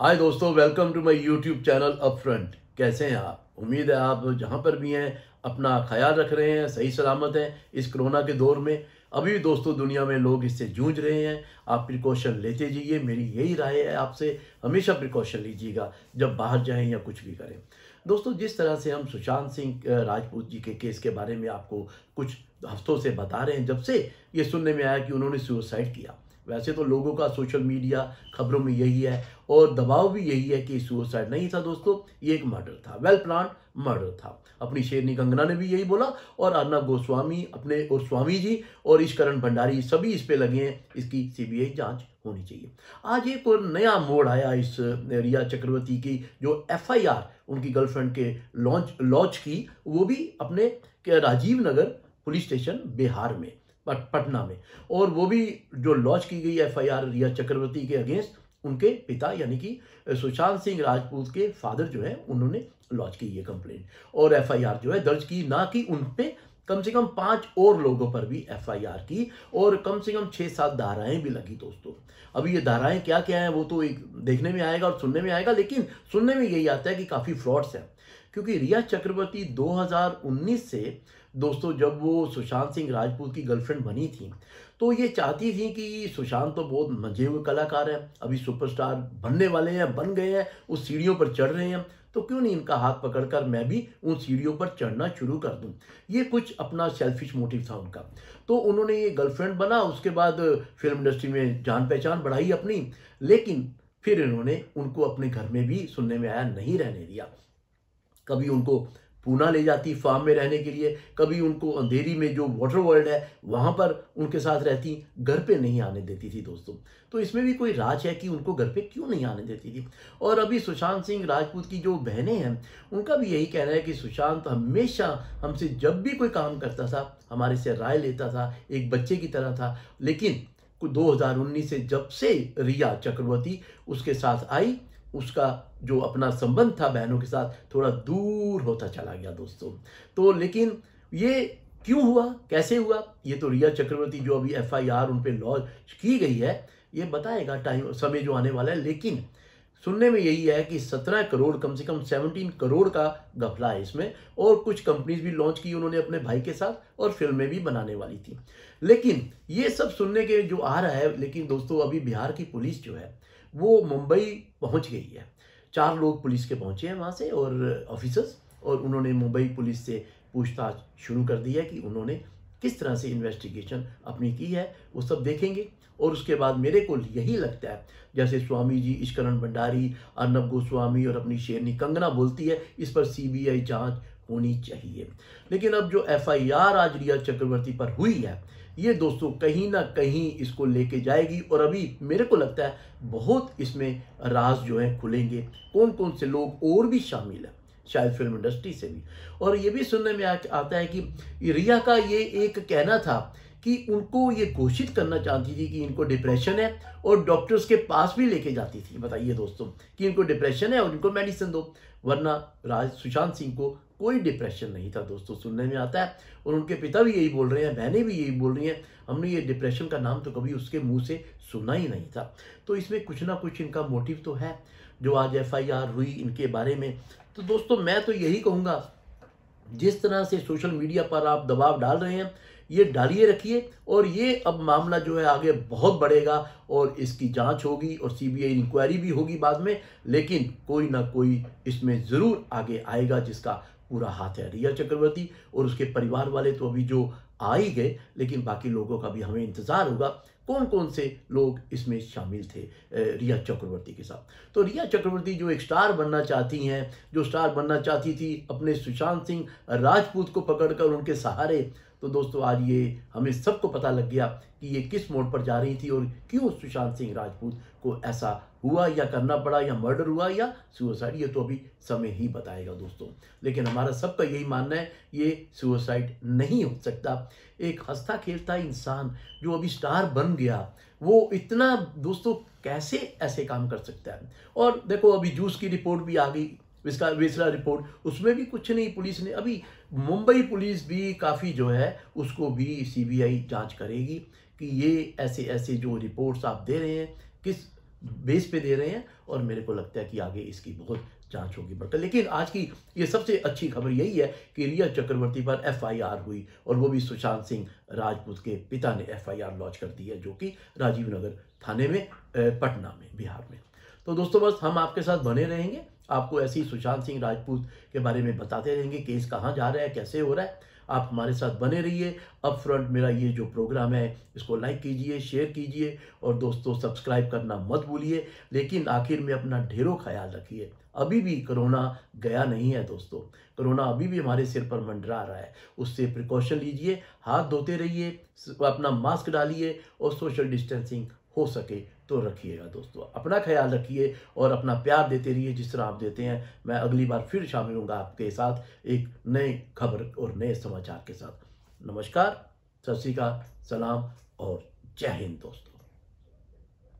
हाय दोस्तों welcome to my YouTube channel upfront कैसे हैं आप उम्मीद है आप जहां पर भी हैं अपना ख्याल रख रहे हैं सही सलामत हैं इस कोरोना के दौर में अभी दोस्तों दुनिया में लोग इससे जूझ रहे हैं आप प्रिकॉशन लेते जाइए मेरी यही राय है आपसे हमेशा प्रिकॉशन लीजिएगा जब बाहर जाएं या कुछ भी करें दोस्तों जिस तरह से हम सुशांत सिंह राजपूत जी के केस के बारे में आपको कुछ हफ्तों से बता रहे हैं जब से ये सुनने में आया कि उन्होंने सुसाइड किया वैसे तो लोगों का सोशल मीडिया खबरों में यही है और दबाव भी यही है कि सुसाइड नहीं था दोस्तों ये एक मर्डर था वेल प्लान मर्डर था अपनी शेरनी कंगना ने भी यही बोला और अर्नब गोस्वामी अपने और स्वामी जी और ईश्करण भंडारी सभी इस पे लगे हैं इसकी सीबीआई जांच होनी चाहिए आज एक और नया मोड़ आया इस रिया चक्रवर्ती की जो एफ उनकी गर्लफ्रेंड के लॉन्च लॉन्च की वो भी अपने राजीव नगर पुलिस स्टेशन बिहार में पटना में और वो भी जो लॉन्च की गई एफ रिया चक्रवर्ती के अगेंस्ट उनके पिता यानी कि सुशांत सिंह राजपूत के फादर जो है उन्होंने लॉन्च की ये कंप्लेंट और एफआईआर जो है दर्ज की ना कि उन पर कम से कम पांच और लोगों पर भी एफआईआर की और कम से कम छह सात धाराएं भी लगी दोस्तों अभी ये धाराएं क्या क्या है वो तो एक देखने में आएगा और सुनने में आएगा लेकिन सुनने में यही आता है कि काफी फ्रॉड्स हैं क्योंकि रिया चक्रवर्ती 2019 से दोस्तों जब वो सुशांत सिंह राजपूत की गर्लफ्रेंड बनी थी तो ये चाहती थी कि सुशांत तो बहुत मजे हुए कलाकार हैं अभी सुपरस्टार बनने वाले हैं बन गए हैं उस सीढ़ियों पर चढ़ रहे हैं तो क्यों नहीं इनका हाथ पकड़कर मैं भी उन सीढ़ियों पर चढ़ना शुरू कर दूं ये कुछ अपना सेल्फिश मोटिव था उनका तो उन्होंने ये गर्लफ्रेंड बना उसके बाद फिल्म इंडस्ट्री में जान पहचान बढ़ाई अपनी लेकिन फिर इन्होंने उनको अपने घर में भी सुनने में आया नहीं रहने दिया कभी उनको पूना ले जाती फार्म में रहने के लिए कभी उनको अंधेरी में जो वाटर वर्ल्ड है वहाँ पर उनके साथ रहती घर पे नहीं आने देती थी दोस्तों तो इसमें भी कोई राज है कि उनको घर पे क्यों नहीं आने देती थी और अभी सुशांत सिंह राजपूत की जो बहनें हैं उनका भी यही कहना है कि सुशांत हमेशा हमसे जब भी कोई काम करता था हमारे से राय लेता था एक बच्चे की तरह था लेकिन दो से जब से रिया चक्रवर्ती उसके साथ आई उसका जो अपना संबंध था बहनों के साथ थोड़ा दूर होता चला गया दोस्तों तो लेकिन ये क्यों हुआ कैसे हुआ ये तो रिया चक्रवर्ती जो अभी एफ आई आर उन पर लॉन्च की गई है ये बताएगा टाइम समय जो आने वाला है लेकिन सुनने में यही है कि 17 करोड़ कम से कम 17 करोड़ का गफला है इसमें और कुछ कंपनीज भी लॉन्च की उन्होंने अपने भाई के साथ और फिल्में भी बनाने वाली थी लेकिन ये सब सुनने के जो आ रहा है लेकिन दोस्तों अभी बिहार की पुलिस जो है वो मुंबई पहुंच गई है चार लोग पुलिस के पहुंचे हैं वहाँ से और ऑफिसर्स और उन्होंने मुंबई पुलिस से पूछताछ शुरू कर दी है कि उन्होंने किस तरह से इन्वेस्टिगेशन अपनी की है वो सब देखेंगे और उसके बाद मेरे को यही लगता है जैसे स्वामी जी इश्करण भंडारी अर्नब गोस्वामी और अपनी शेरनी कंगना बोलती है इस पर सीबीआई जांच होनी चाहिए लेकिन अब जो एफआईआर आज रिया चक्रवर्ती पर हुई है ये दोस्तों कहीं ना कहीं इसको लेके जाएगी और अभी मेरे को लगता है बहुत इसमें राज जो है खुलेंगे कौन कौन से लोग और भी शामिल हैं शायद फिल्म इंडस्ट्री से भी और ये भी सुनने में आता है कि रिया का ये एक कहना था कि उनको ये घोषित करना चाहती थी कि इनको डिप्रेशन है और डॉक्टर्स के पास भी लेके जाती थी बताइए दोस्तों कि इनको डिप्रेशन है और इनको मेडिसिन दो वरना राज सुशांत सिंह को कोई डिप्रेशन नहीं था दोस्तों सुनने में आता है और उनके पिता भी यही बोल रहे हैं बहनें भी यही बोल रही हैं हमने ये डिप्रेशन का नाम तो कभी उसके मुँह से सुना ही नहीं था तो इसमें कुछ ना कुछ इनका मोटिव तो है जो आज एफ हुई इनके बारे में तो दोस्तों मैं तो यही कहूँगा जिस तरह से सोशल मीडिया पर आप दबाव डाल रहे हैं ये डालिए रखिए और ये अब मामला जो है आगे बहुत बढ़ेगा और इसकी जांच होगी और सीबीआई इंक्वायरी भी होगी बाद में लेकिन कोई ना कोई इसमें ज़रूर आगे आएगा जिसका पूरा हाथ है रिया चक्रवर्ती और उसके परिवार वाले तो अभी जो आ ही गए लेकिन बाकी लोगों का भी हमें इंतज़ार होगा कौन कौन से लोग इसमें शामिल थे रिया चक्रवर्ती के साथ तो रिया चक्रवर्ती जो एक स्टार बनना चाहती हैं जो स्टार बनना चाहती थी अपने सुशांत सिंह राजपूत को पकड़कर उनके सहारे तो दोस्तों आज ये हमें सबको पता लग गया कि ये किस मोड़ पर जा रही थी और क्यों सुशांत सिंह राजपूत को ऐसा हुआ या करना पड़ा या मर्डर हुआ या सुसाइड ये तो अभी समय ही बताएगा दोस्तों लेकिन हमारा सबका यही मानना है ये सुसाइड नहीं हो सकता एक हंसता खेलता इंसान जो अभी स्टार बन गया वो इतना दोस्तों कैसे ऐसे काम कर सकता है और देखो अभी जूस की रिपोर्ट भी आ गई विस्कार वेसरा रिपोर्ट उसमें भी कुछ नहीं पुलिस ने अभी मुंबई पुलिस भी काफ़ी जो है उसको भी सीबीआई जांच करेगी कि ये ऐसे ऐसे जो रिपोर्ट्स आप दे रहे हैं किस बेस पे दे रहे हैं और मेरे को लगता है कि आगे इसकी बहुत जांच होगी बढ़कर लेकिन आज की ये सबसे अच्छी खबर यही है कि रिया चक्रवर्ती पर एफआईआर हुई और वो भी सुशांत सिंह राजपूत के पिता ने एफआईआर लॉन्च कर दी है जो कि राजीव नगर थाने में पटना में बिहार में तो दोस्तों बस हम आपके साथ बने रहेंगे आपको ऐसे ही सुशांत सिंह राजपूत के बारे में बताते रहेंगे केस कहाँ जा रहा है कैसे हो रहा है आप हमारे साथ बने रहिए अप फ्रंट मेरा ये जो प्रोग्राम है इसको लाइक कीजिए शेयर कीजिए और दोस्तों सब्सक्राइब करना मत भूलिए लेकिन आखिर में अपना ढेरों ख्याल रखिए अभी भी कोरोना गया नहीं है दोस्तों कोरोना अभी भी हमारे सिर पर मंडरा रहा है उससे प्रिकॉशन लीजिए हाथ धोते रहिए अपना मास्क डालिए और सोशल डिस्टेंसिंग हो सके तो रखिएगा दोस्तों अपना ख्याल रखिए और अपना प्यार देते रहिए जिस तरह आप देते हैं मैं अगली बार फिर शामिल हूँ आपके साथ एक नए खबर और नए समाचार के साथ नमस्कार सत श्रीकाल सलाम और जय हिंद दोस्तों